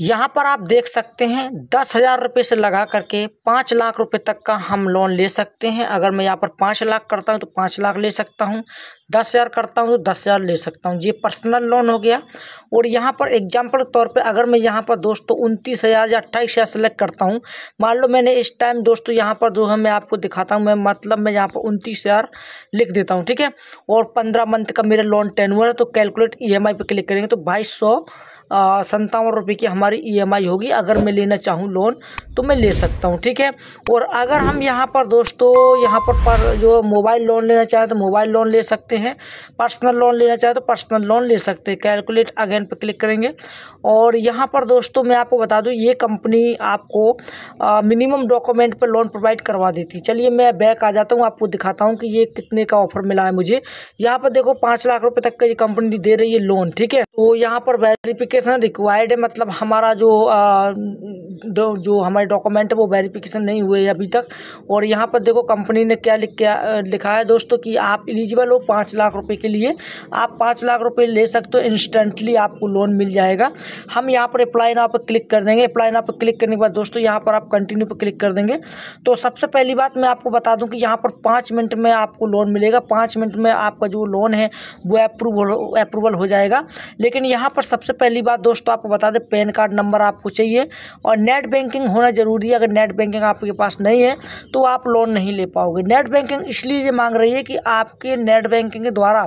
यहाँ पर आप देख सकते हैं दस हज़ार रुपये से लगा करके पाँच लाख रुपए तक का हम लोन ले सकते हैं अगर मैं यहाँ पर पाँच लाख करता हूँ तो पाँच लाख ले सकता हूँ दस हज़ार करता हूँ तो दस हज़ार ले सकता हूँ ये पर्सनल लोन हो गया और यहाँ पर एग्जाम्पल तौर पे अगर मैं यहाँ पर दोस्तों उनतीस हज़ार या अट्ठाईस हज़ार सेलेक्ट करता हूँ मान लो मैंने इस टाइम दोस्तों यहाँ पर जो है मैं आपको दिखाता हूँ मैं मतलब मैं यहाँ पर उनतीस हज़ार लिख देता हूँ ठीक है और पंद्रह मंथ का मेरा लोन टेनवर है तो कैलकुलेट ई एम आई पर क्लिक करेंगे तो बाईस सौ संतावन रुपये की हमारी ईएमआई e होगी अगर मैं लेना चाहूँ लोन तो मैं ले सकता हूँ ठीक है और अगर हम यहाँ पर दोस्तों यहाँ पर, पर जो मोबाइल लोन लेना चाहें तो मोबाइल लोन ले सकते हैं पर्सनल लोन लेना चाहें तो पर्सनल लोन ले सकते हैं कैलकुलेट अगेन पर क्लिक करेंगे और यहाँ पर दोस्तों मैं आपको बता दूँ ये कंपनी आपको मिनिमम डॉक्यूमेंट पर लोन प्रोवाइड करवा देती है चलिए मैं बैक आ जाता हूँ आपको दिखाता हूँ कि ये कितने का ऑफर मिला है मुझे यहाँ पर देखो पाँच लाख रुपये तक का ये कंपनी दे रही है लोन ठीक है तो यहाँ पर वेरिफिकेशन रिक्वायर्ड है मतलब हमारा जो जो हमारे डॉक्यूमेंट है वो वेरिफिकेशन नहीं हुए अभी तक और यहाँ पर देखो कंपनी ने क्या लिख क्या लिखा है दोस्तों कि आप एलिजिबल हो पाँच लाख रुपये के लिए आप पाँच लाख रुपये ले सकते हो इंस्टेंटली आपको लोन मिल जाएगा हम यहाँ पर अप्लाई नाव पर क्लिक कर देंगे अप्लाई नाव पर क्लिक करने के बाद दोस्तों यहाँ पर आप कंटिन्यू पर क्लिक कर देंगे तो सबसे पहली बात मैं आपको बता दूँ कि यहाँ पर पाँच मिनट में आपको लोन मिलेगा पाँच मिनट में आपका जो लोन है वो अप्रूवल अप्रूवल हो जाएगा लेकिन यहाँ पर सबसे पहली बात दोस्तों आपको बता दें पैन कार्ड नंबर आपको चाहिए और नेट बैंकिंग होना ज़रूरी है अगर नेट बैंकिंग आपके पास नहीं है तो आप लोन नहीं ले पाओगे नेट बैंकिंग इसलिए ये मांग रही है कि आपके नेट बैंकिंग के द्वारा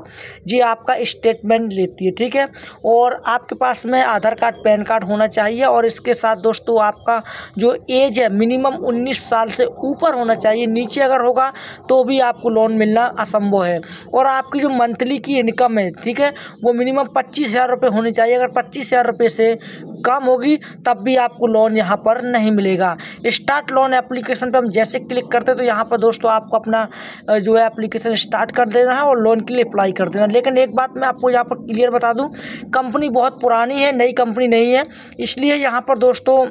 ये आपका स्टेटमेंट लेती है ठीक है और आपके पास में आधार कार्ड पैन कार्ड होना चाहिए और इसके साथ दोस्तों आपका जो एज है मिनिमम उन्नीस साल से ऊपर होना चाहिए नीचे अगर होगा तो भी आपको लोन मिलना असंभव है और आपकी जो मंथली की इनकम है ठीक है वो मिनिमम पच्चीस हज़ार रुपये होनी चाहिए अगर पच्चीस हज़ार रुपये से कम होगी तब भी आपको लोन यहाँ पर नहीं मिलेगा स्टार्ट लोन एप्लीकेशन पर हम जैसे क्लिक करते हैं तो यहाँ पर दोस्तों आपको अपना जो है एप्लीकेशन स्टार्ट कर देना है और लोन के लिए अप्लाई कर देना लेकिन एक बात मैं आपको यहाँ पर क्लियर बता दूँ कंपनी बहुत पुरानी है नई कंपनी नहीं है इसलिए यहाँ पर दोस्तों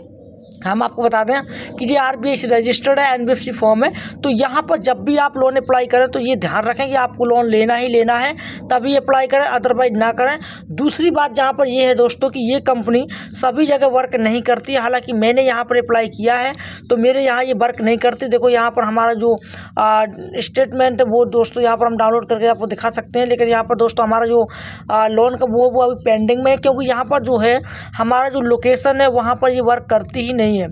हम आपको बता दें कि ये आर से रजिस्टर्ड है एन फॉर्म है तो यहाँ पर जब भी आप लोन अप्लाई करें तो ये ध्यान रखें कि आपको लोन लेना ही लेना है तभी अप्लाई करें अदरवाइज ना करें दूसरी बात जहाँ पर यह है दोस्तों कि ये कंपनी सभी जगह वर्क नहीं करती हालांकि मैंने यहाँ पर अप्लाई किया है तो मेरे यहाँ ये वर्क नहीं करती देखो यहाँ पर हमारा जो स्टेटमेंट है वो दोस्तों यहाँ पर हम डाउनलोड करके आपको दिखा सकते हैं लेकिन यहाँ पर दोस्तों हमारा जो लोन का वो वो अभी पेंडिंग में है क्योंकि यहाँ पर जो है हमारा जो लोकेसन है वहाँ पर ये वर्क करती ही नहीं है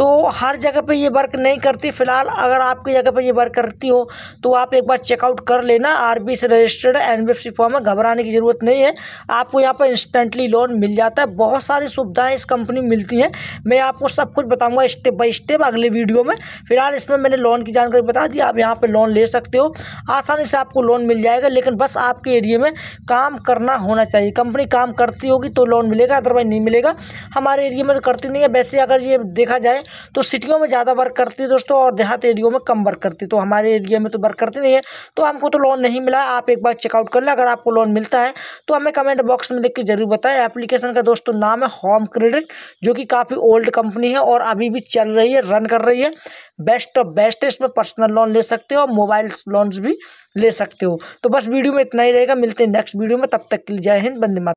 तो हर जगह पर ये वर्क नहीं करती फ़िलहाल अगर आपकी जगह पर ये वर्क करती हो तो आप एक बार चेकआउट कर लेना आरबी से रजिस्टर्ड एन बी फॉर्म है घबराने की ज़रूरत नहीं है आपको यहाँ पर इंस्टेंटली लोन मिल जाता है बहुत सारी सुविधाएँ इस कंपनी में मिलती हैं मैं आपको सब कुछ बताऊँगा स्टेप बाई स्टेप अगले वीडियो में फिलहाल इसमें मैंने लोन की जानकारी बता दी आप यहाँ पर लोन ले सकते हो आसानी से आपको लोन मिल जाएगा लेकिन बस आपके एरिए में काम करना होना चाहिए कंपनी काम करती होगी तो लोन मिलेगा अदरवाइज नहीं मिलेगा हमारे एरिया में तो करती नहीं है वैसे अगर ये देखा जाए तो सिटियों में ज़्यादा वर्क करती है दोस्तों और देहात एरियो में कम वर्क करती है तो हमारे एरिया में तो वर्क करती नहीं है तो हमको तो लोन नहीं मिला आप एक बार चेकआउट कर लें अगर आपको लोन मिलता है तो हमें कमेंट कमेंट बॉक्स में देख के जरूर बताएं एप्लीकेशन का दोस्तों नाम है होम क्रेडिट जो कि काफ़ी ओल्ड कंपनी है और अभी भी चल रही है रन कर रही है बेस्ट ऑफ बेस्ट है इसमें पर्सनल लोन ले सकते हो और मोबाइल लोन्स भी ले सकते हो तो बस वीडियो में इतना ही रहेगा मिलते हैं नेक्स्ट वीडियो में तब तक के लिए जय हिंद बंदे